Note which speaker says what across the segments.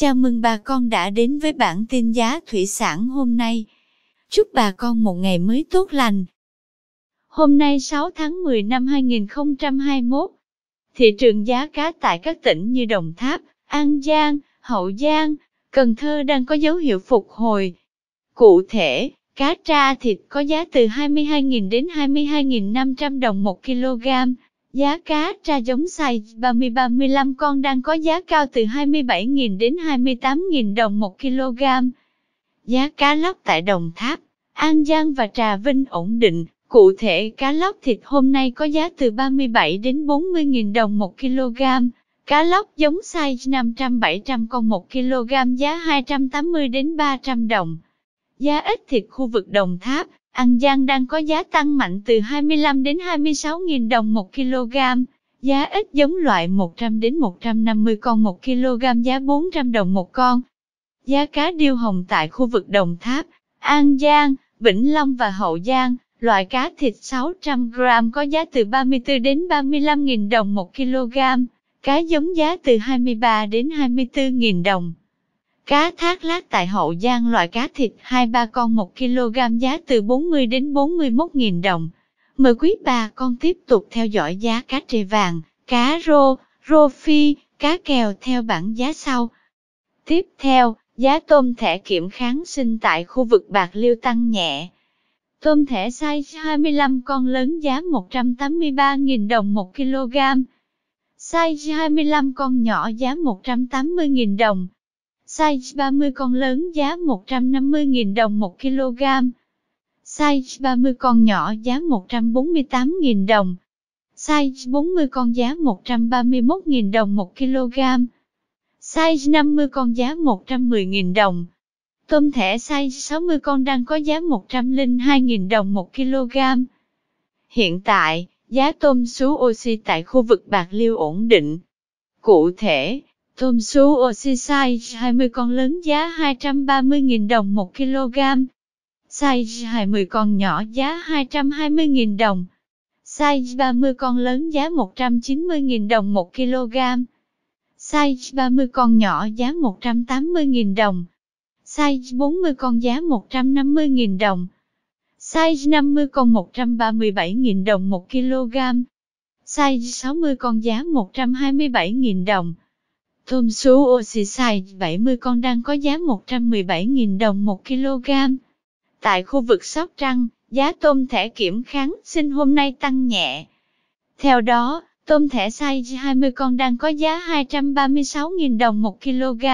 Speaker 1: Chào mừng bà con đã đến với bản tin giá thủy sản hôm nay. Chúc bà con một ngày mới tốt lành. Hôm nay 6 tháng 10 năm 2021, thị trường giá cá tại các tỉnh như Đồng Tháp, An Giang, Hậu Giang, Cần Thơ đang có dấu hiệu phục hồi. Cụ thể, cá tra thịt có giá từ 22.000 đến 22.500 đồng 1 kg, Giá cá tra giống size 30-35 con đang có giá cao từ 27.000 đến 28.000 đồng 1 kg. Giá cá lóc tại Đồng Tháp, An Giang và Trà Vinh ổn định. Cụ thể, cá lóc thịt hôm nay có giá từ 37 đến 40.000 đồng 1 kg. Cá lóc giống size 500-700 con 1 kg giá 280 đến 300 đồng. Giá ít thịt khu vực Đồng Tháp, An Giang đang có giá tăng mạnh từ 25 đến 26.000 đồng 1 kg, giá ít giống loại 100 đến 150 con 1 kg giá 400 đồng một con. Giá cá điêu hồng tại khu vực Đồng Tháp, An Giang, Vĩnh Long và Hậu Giang, loại cá thịt 600 g có giá từ 34 đến 35.000 đồng 1 kg, cá giống giá từ 23 đến 24.000 đồng. Cá thác lát tại Hậu Giang loại cá thịt 2-3 con 1 kg giá từ 40 đến 41 000 đồng. Mời quý bà con tiếp tục theo dõi giá cá trề vàng, cá rô, rô phi, cá kèo theo bảng giá sau. Tiếp theo, giá tôm thẻ kiểm kháng sinh tại khu vực Bạc Liêu tăng nhẹ. Tôm thẻ size 25 con lớn giá 183.000 đồng 1 kg. Size 25 con nhỏ giá 180.000 đồng size 30 con lớn giá 150.000 đồng 1 kg, size 30 con nhỏ giá 148.000 đồng, size 40 con giá 131.000 đồng 1 kg, size 50 con giá 110.000 đồng. Tôm thẻ size 60 con đang có giá 102.000 đồng 1 kg. Hiện tại, giá tôm sú oxy tại khu vực Bạc Liêu ổn định. Cụ thể, Tôm sú oxy size 20 con lớn giá 230.000 đồng 1 kg. Size 20 con nhỏ giá 220.000 đồng. Size 30 con lớn giá 190.000 đồng 1 kg. Size 30 con nhỏ giá 180.000 đồng. Size 40 con giá 150.000 đồng. Size 50 con 137.000 đồng 1 kg. Size 60 con giá 127.000 đồng. Tôm sú Oxyside 70 con đang có giá 117.000 đồng 1 kg. Tại khu vực Sóc Trăng, giá tôm thẻ kiểm kháng sinh hôm nay tăng nhẹ. Theo đó, tôm thẻ size 20 con đang có giá 236.000 đồng 1 kg.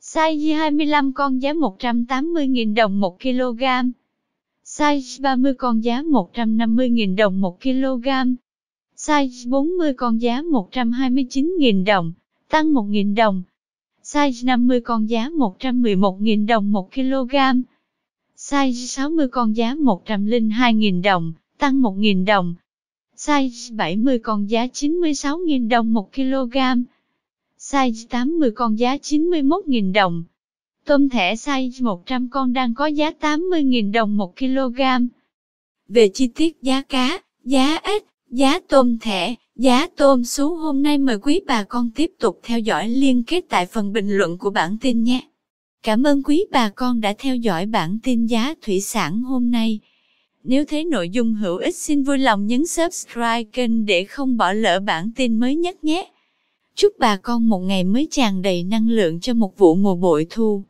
Speaker 1: Size 25 con giá 180.000 đồng 1 kg. Size 30 con giá 150.000 đồng 1 kg. Size 40 con giá 129.000 đồng tăng 1.000 đồng. Size 50 con giá 111.000 đồng 1 kg. Size 60 con giá 102.000 đồng, tăng 1.000 đồng. Size 70 con giá 96.000 đồng 1 kg. Size 80 con giá 91.000 đồng. Tôm thẻ size 100 con đang có giá 80.000 đồng 1 kg. Về chi tiết giá cá, giá ếch, giá tôm thẻ, Giá tôm sú hôm nay mời quý bà con tiếp tục theo dõi liên kết tại phần bình luận của bản tin nhé. Cảm ơn quý bà con đã theo dõi bản tin giá thủy sản hôm nay. Nếu thấy nội dung hữu ích xin vui lòng nhấn subscribe kênh để không bỏ lỡ bản tin mới nhất nhé. Chúc bà con một ngày mới tràn đầy năng lượng cho một vụ mùa bội thu.